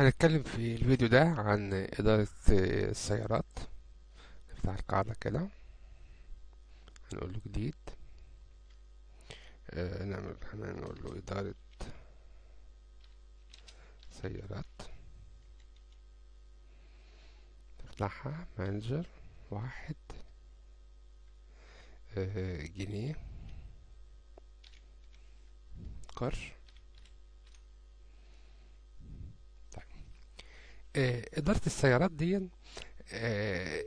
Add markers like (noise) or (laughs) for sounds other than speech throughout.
هنتكلم في الفيديو ده عن إدارة السيارات نفتح القاعدة كده هنقول له جديد آه نعمل هنقول له إدارة سيارات نفتحها مانجر واحد آه جنيه قرش آه، إدارة السيارات دي آه،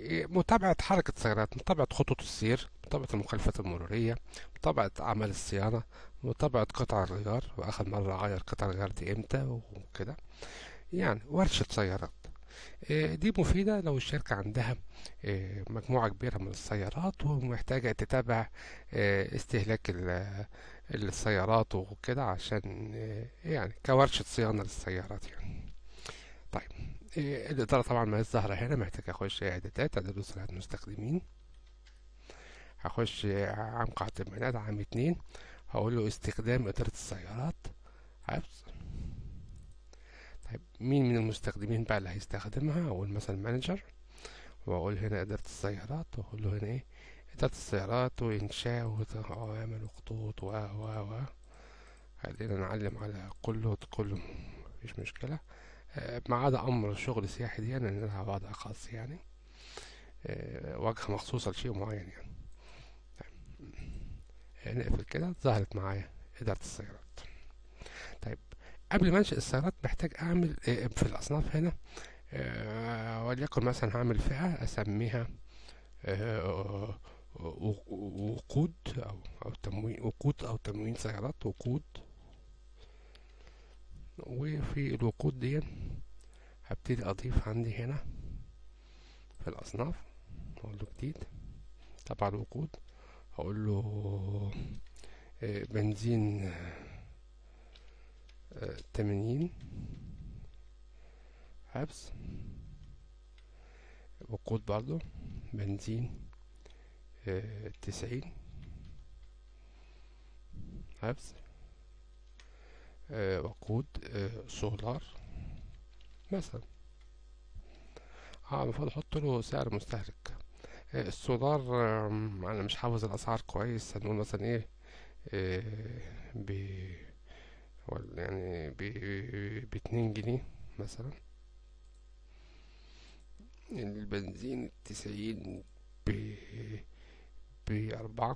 آه، متابعة حركة السيارات متابعة خطوط السير متابعة المخالفات المرورية متابعة أعمال الصيانة متابعة قطع الغيار وآخر مرة أغير قطع الغيار دي إمتى وكده يعني ورشة سيارات دي مفيدة لو الشركة عندها مجموعة كبيرة من السيارات ومحتاجة تتابع استهلاك السيارات وكده عشان يعني كورشة صيانة للسيارات يعني الإدارة طبعا ما الظاهرة هنا محتاج أخش إعدادات إعداد وصلات المستخدمين هخش عام قاعة البيانات عام اتنين هقول له استخدام إدارة السيارات عبس طيب مين من المستخدمين بقى اللي هيستخدمها أقول مثلا مانجر وأقول هنا إدارة السيارات وأقول له هنا إيه إدارة السيارات وإنشاء وعمل وخطوط و و و خلينا نعلم على كله كله مفيش مشكلة آه، ما عدا امر الشغل السياحي دي يعني لها وضع خاص يعني آه، واجهه مخصوصه لشيء معين يعني طيب. آه، نقفل كده ظهرت معايا إدارة السيارات طيب قبل ما أنشئ السيارات محتاج أعمل في الأصناف هنا وليكن مثلا هعمل فئة أسميها وقود أو أو تموين وقود أو تموين سيارات وقود وفي الوقود دي هبتدي اضيف عندي هنا في الاصناف اقول له جديد تبع الوقود هقول له آه، بنزين آه، تمانين حبس وقود برضو بنزين آه، تسعين حبس آه، وقود آه، سولار مثلا اه المفروض احط له سعر مستهلك آه، السولار انا مش حافظ الاسعار كويس هنقول مثلا ايه ب يعني باتنين جنيه مثلا البنزين التسعين ب بأربعة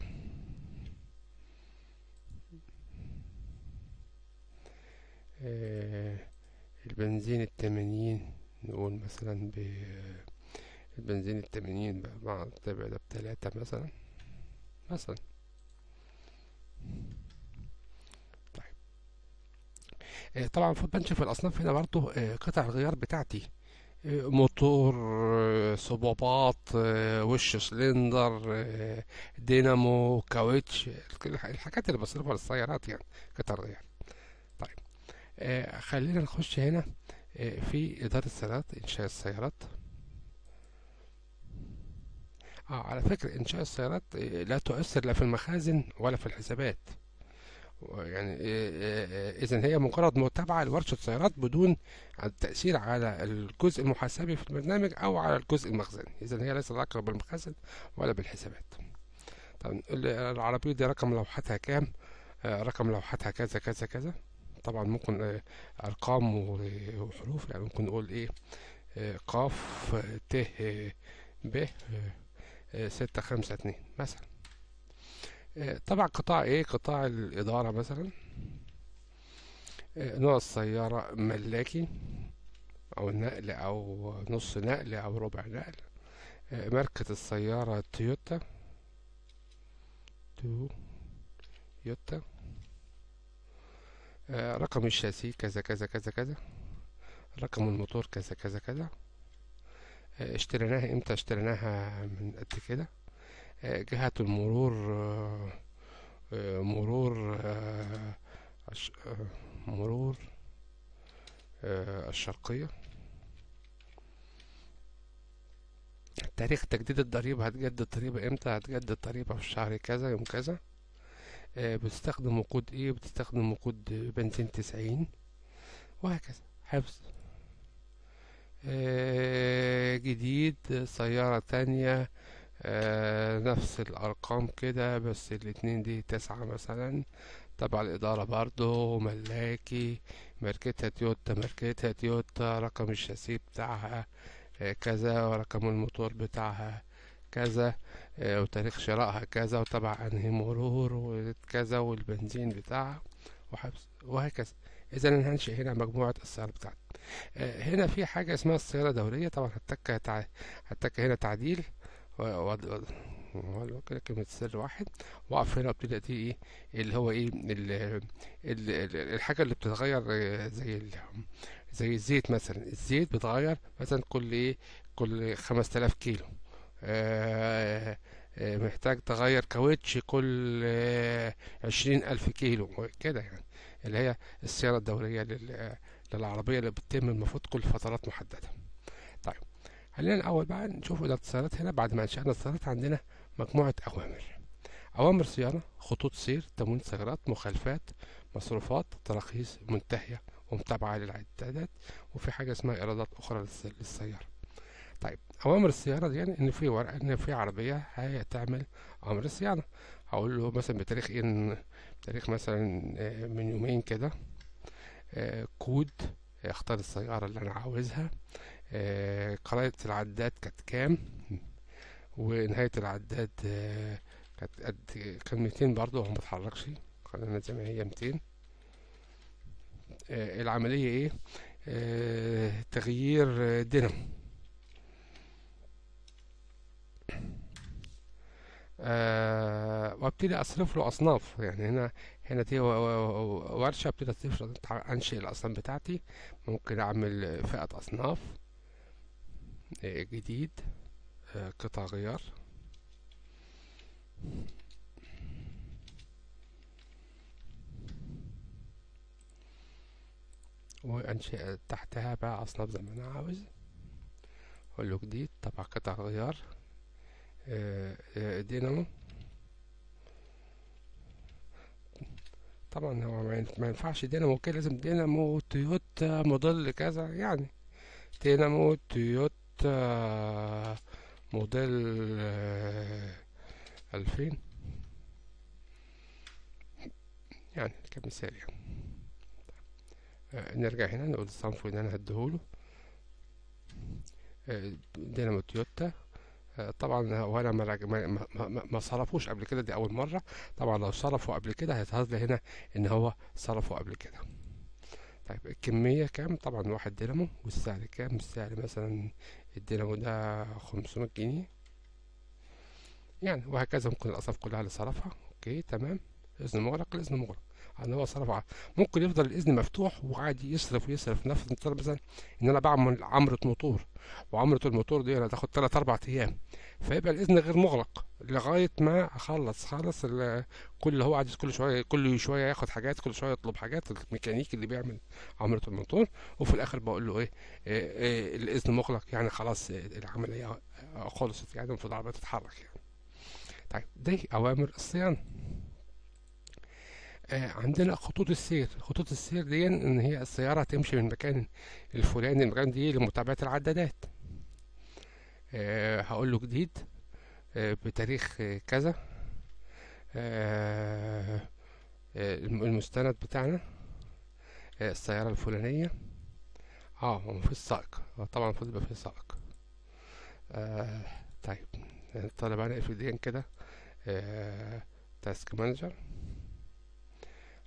البنزين التمانين نقول مثلا ب البنزين التمانين مع الطبع ده بتلاتة مثلا مثلا طيب آه، طبعا المفروض بنشوف الأصناف هنا برضه آه، قطع الغيار بتاعتي آه، موتور صبابات وش سلندر دينامو كاوتش الحاجات اللي بصرفها للسيارات يعني قطع الغيار آه، خلينا نخش هنا آه، في إدارة السيارات إنشاء السيارات اه على فكرة إنشاء السيارات آه، لا تؤثر لا في المخازن ولا في الحسابات يعني إذا هي مجرد متابعة لورشة سيارات بدون التأثير على الجزء المحاسبي في البرنامج أو على الجزء المخزني إذا هي ليس علاقة بالمخازن ولا بالحسابات طب العربية دي رقم لوحتها كام رقم لوحتها كذا كذا كذا طبعا ممكن آه، ارقام آه، وحروف يعني ممكن نقول ايه آه، قاف ت ب ستة خمسة اتنين مثلا طبعا قطاع ايه قطاع الادارة مثلا نوع السيارة ملاكي أو نقل أو نص نقل أو ربع نقل ماركة السيارة تويوتا تويوتا آه، رقم الشاسي كذا كذا كذا كذا رقم الموتور كذا كذا كذا آه، اشتريناها امتى اشتريناها من قد كده آه، جهة المرور مرور مرور الشرقية تاريخ تجديد الضريبة هتجدد الضريبة امتى هتجدد الضريبة في شهر كذا يوم كذا آه، بتستخدم وقود ايه بتستخدم وقود بنزين تسعين وهكذا حفظ آه، جديد سيارة تانية آه، نفس الأرقام كده بس الاتنين دي تسعة مثلا تبع الإدارة برضو ملاكي ماركتها تويوتا ماركتها تويوتا رقم الشاسيه بتاعها كذا ورقم الموتور بتاعها كذا آه، وتاريخ شرائها كذا وطبعا انهي مرور وكذا والبنزين بتاعها وحبس وهكذا اذا هنشئ هنا مجموعه السعر بتاعتي آه، هنا في حاجه اسمها السياره الدوريه طبعا هتك تع... هتك هنا تعديل والله كده كلمة سر واحد واقف هنا وابتدي دي ايه اللي هو ايه الـ الـ الـ الحاجة اللي بتتغير آه، زي زي الزيت مثلا الزيت بيتغير مثلا كل ايه كل 5000 كيلو آه، آه، محتاج تغير كاوتش كل آه، عشرين ألف كيلو كده يعني اللي هي الصيانة الدورية للعربية اللي بتتم المفروض كل فترات محددة طيب خلينا الأول بقى نشوف إدارة السيارات هنا بعد ما أنشأنا السيارات عندنا مجموعة أوامر أوامر صيانة خطوط سير تموين سيارات مخالفات مصروفات تراخيص منتهية ومتابعة للعدادات وفي حاجة اسمها إيرادات أخرى للسيارة اوامر الصيانه دي يعني ان في ورقه ان في عربيه هتعمل امر الصيانه هقول له مثلا بتاريخ إيه، ان بتاريخ مثلا آه، من يومين كده آه، كود آه، اختار السياره اللي انا عاوزها قرايه العداد كانت كام ونهايه العداد كانت قد إيه؟ كان 200 برضه هو متحركش خلينا زي ما هي 200 العمليه ايه تغيير دينامو آه، وابتدي اصرف له اصناف يعني هنا هنا دي ورشه ابتدي انشئ الاصناف بتاعتي ممكن اعمل فئه اصناف آه، جديد آه، قطع غيار وانشئ تحتها بقى اصناف زي ما انا عاوز اقول له جديد طبعا قطع غيار آه، آه، دينامو طبعا هو ما ينفعش دينامو كده لازم دينامو تويوتا موديل كذا يعني دينامو تويوتا موديل آه، ألفين يعني كمثال يعني نرجع هنا نقول الصنف اللي انا هديهوله دينامو تويوتا طبعا وانا ما, ما, ما, ما صرفوش قبل كده دي اول مره طبعا لو صرفوا قبل كده هيظهر لي هنا ان هو صرفوا قبل كده طيب الكمية كام طبعا واحد دينامو والسعر كام السعر مثلا الدينامو ده 500 جنيه يعني وهكذا ممكن الأصناف كلها اللي صرفها اوكي تمام إذن مغلق الاذن مغلق ان هو صرف ممكن يفضل الاذن مفتوح وعادي يصرف ويصرف نفس مثلا ان انا بعمل عمره موتور وعمره الموتور دي هتاخد 3 4 ايام فيبقى الاذن غير مغلق لغايه ما اخلص خلص كل اللي هو عايز كل شويه كل شويه ياخد حاجات كل شويه يطلب حاجات الميكانيكي اللي بيعمل عمره الموتور وفي الاخر بقول له ايه, إيه, إيه الاذن مغلق يعني خلاص العمليه خلصت يعني المفروض العربيه تتحرك يعني طيب دي اوامر الصيانه آه، عندنا خطوط السير خطوط السير دي ان هي السيارة تمشي من المكان الفلاني المكان دي لمتابعة العدادات آه، هقول له جديد آه، بتاريخ كذا المستند بتاعنا السيارة الفلانية اه هو مفيش سائق طبعا المفروض يبقى فيه سائق آه طيب طلب انا اف دي كده آه تاسك مانجر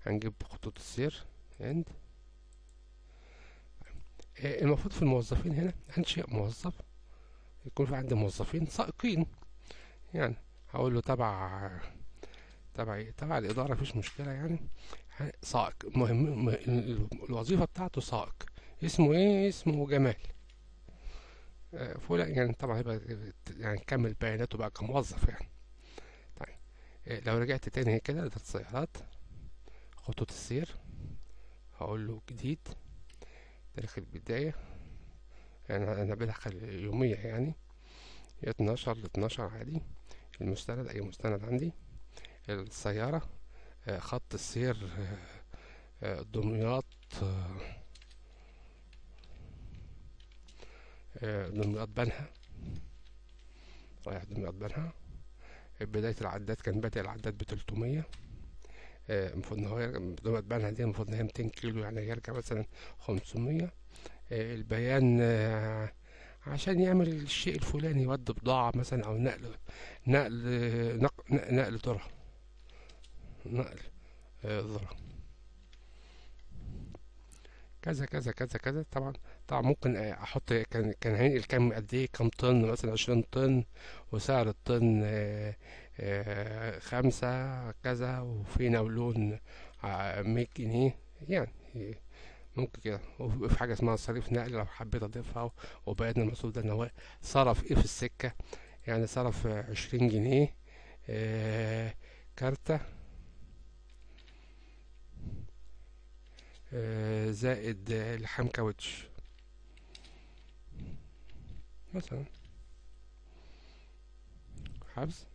هنجيب خطوط السير اند آه، المفروض في الموظفين هنا انشئ موظف يكون في عندي موظفين سائقين يعني هقول له تبع تبع ايه تبع الاداره مفيش مشكله يعني, يعني سائق المهم الوظيفه بتاعته سائق اسمه ايه اسمه جمال آه، فولا يعني طبعا هيبقى يعني كمل بياناته بقى كموظف يعني طيب آه، لو رجعت تاني كده للسيارات خطوط السير هقول له جديد تاريخ البداية يعني أنا بلحق يومية يعني اتناشر لاتناشر عادي المستند أي مستند عندي السيارة آه، خط السير آه، آه، دمياط دمياط بنها رايح دمياط بنها بداية العداد كان بادئ العداد بتلتمية آه، المفروض ان هو يرجع بقى المفروض ان هي 200 كيلو يعني هيرجع مثلا 500 آه، البيان آه، عشان يعمل الشيء الفلاني يود بضاعة مثلا أو نقل نقل نقل, نقل ذرة نقل ذرة كذا كذا كذا كذا طبعا طبعا ممكن آه، احط كان كان هينقل كام قد ايه كام طن مثلا عشرين طن وسعر الطن آه، آه، خمسة كذا وفي نولون مية جنيه يعني ممكن كده وفي حاجة اسمها صريف نقل لو حبيت أضيفها وبيان المقصود ده إن هو صرف إيه في السكة يعني صرف عشرين جنيه كارتة آه، زائد لحام كاوتش مثلا حبس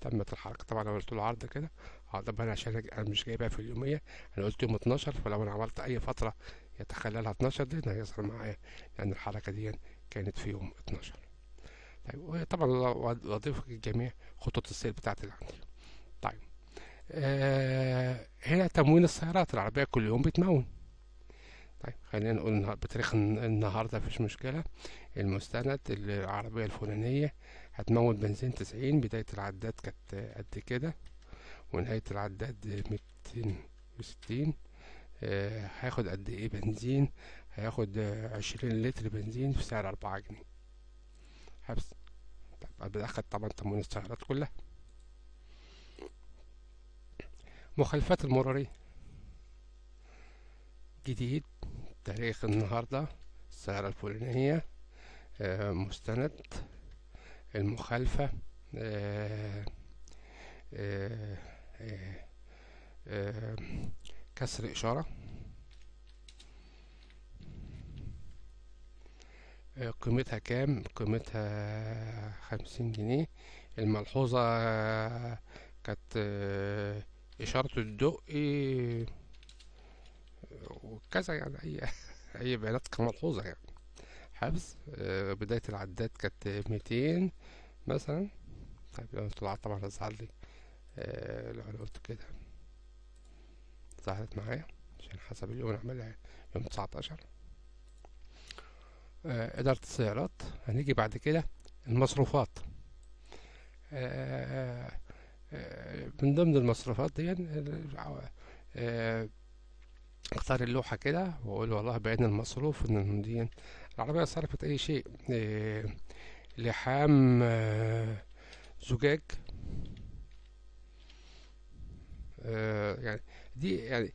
تمت الحركة طبعا انا قلت له عرض كده عرض آه، انا عشان انا مش جايبها في اليومية انا قلت يوم 12 فلو انا عملت اي فترة يتخللها 12 دي هيظهر معايا لان يعني الحركة دي كانت في يوم 12 طيب وطبعا واضيف جميع خطوط السير بتاعت اللي عندي طيب آه هنا تموين السيارات العربية كل يوم بتمون طيب خلينا نقول بتاريخ النهاردة مفيش مشكلة المستند العربية الفلانية هتموت بنزين تسعين بداية العداد كانت قد كده ونهاية العداد ميتين وستين آه، هياخد قد ايه بنزين هياخد عشرين لتر بنزين في سعر أربعة جنيه حبس طب بدأخد طبعا تموين السعرات كلها مخالفات المرورية جديد تاريخ النهاردة السيارة الفلانية آه، مستند المخالفة آه، آه، كسر إشارة قيمتها كام قيمتها خمسين جنيه الملحوظة كانت إشارة الدقي وكذا يعني أي أي (laughs) بيانات ملحوظة يعني حبس آه، بداية العداد كانت ميتين مثلا طيب لو طلعت طبعا هتظهر لي آه، لو أنا قلت كده ظهرت معايا عشان حسب اليوم نعملها يعني، يوم تسعتاشر آه، إدارة السيارات هنيجي بعد كده المصروفات من ضمن المصروفات دي يعني اختار اللوحة كده واقول والله بعدنا المصروف ان دي العربية صرفت اي شيء آه، لحام آه، زجاج آه، يعني دي يعني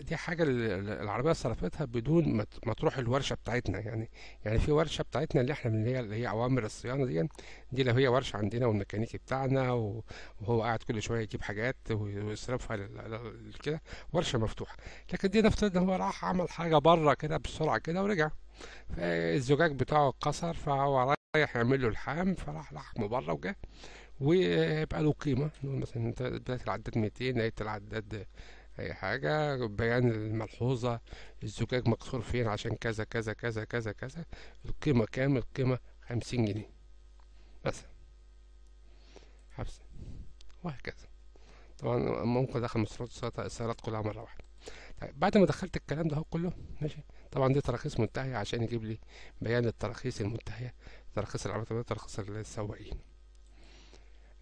دي حاجة العربية صرفتها بدون ما تروح الورشة بتاعتنا يعني يعني في ورشة بتاعتنا اللي احنا اللي هي اللي هي اوامر الصيانة دي دي لو هي ورشة عندنا والميكانيكي بتاعنا وهو قاعد كل شوية يجيب حاجات ويصرفها كده ورشة مفتوحة لكن دي نفترض ان هو راح عمل حاجة بره كده بسرعة كده ورجع فالزجاج بتاعه اتكسر فهو رايح يعمل له الحام فراح لحمه بره وجه ويبقى له قيمة مثلا انت بدأت العداد 200 لقيت العداد اي حاجه بيان الملحوظه الزجاج مكسور فين عشان كذا كذا كذا كذا كذا القيمه كام القيمه خمسين جنيه مثلا حبس وهكذا طبعا ممكن ادخل مصروفات السيارات كلها مره واحده طيب بعد ما دخلت الكلام ده كله ماشي طبعا دي تراخيص منتهيه عشان يجيب لي بيان التراخيص المنتهيه تراخيص العربية تراخيص السواقين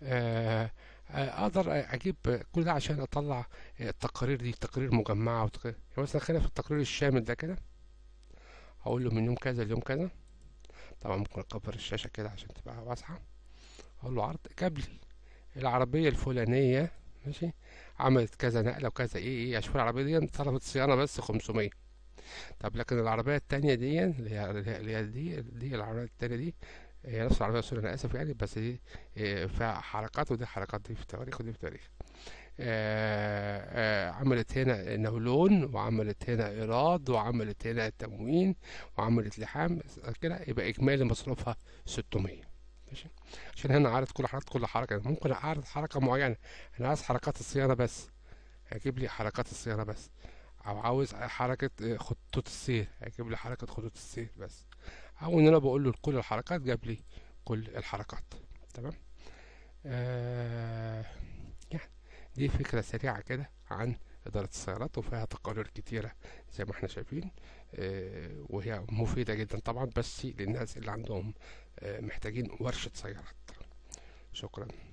آه آه، اقدر اجيب كل ده عشان اطلع آه، التقارير دي تقارير مجمعه يعني مثلا خلينا في التقرير الشامل ده كده هقول له من يوم كذا ليوم كذا طبعا ممكن اكبر الشاشه كده عشان تبقى واسعه اقول له عرض قبل العربيه الفلانيه ماشي عملت كذا نقله وكذا ايه ايه اشوف العربيه دي طلبت صيانه بس 500 طب لكن العربيه التانية دي اللي هي دي, دي العربيه التانية دي هي نفس العربية السوريه أنا آسف يعني بس دي آه، فحركات ودي حركات دي في تاريخ ودي في ااا آه، آه، عملت هنا نولون وعملت هنا إيراد وعملت هنا تموين وعملت لحام كده يبقى إجمالي مصروفها 600 ماشي عشان هنا عارض كل حركات كل حركة ممكن أعرض حركة معينة أنا عايز حركات الصيانة بس هجيب لي حركات الصيانة بس أو عاوز حركة خطوط السير هجيب لي حركة خطوط السير بس او ان انا بقول له كل الحركات جاب لي كل الحركات تمام آه يعني دي فكرة سريعة كده عن إدارة السيارات وفيها تقارير كتيرة زي ما احنا شايفين آه وهي مفيدة جدا طبعا بس للناس اللي عندهم آه محتاجين ورشة سيارات شكرا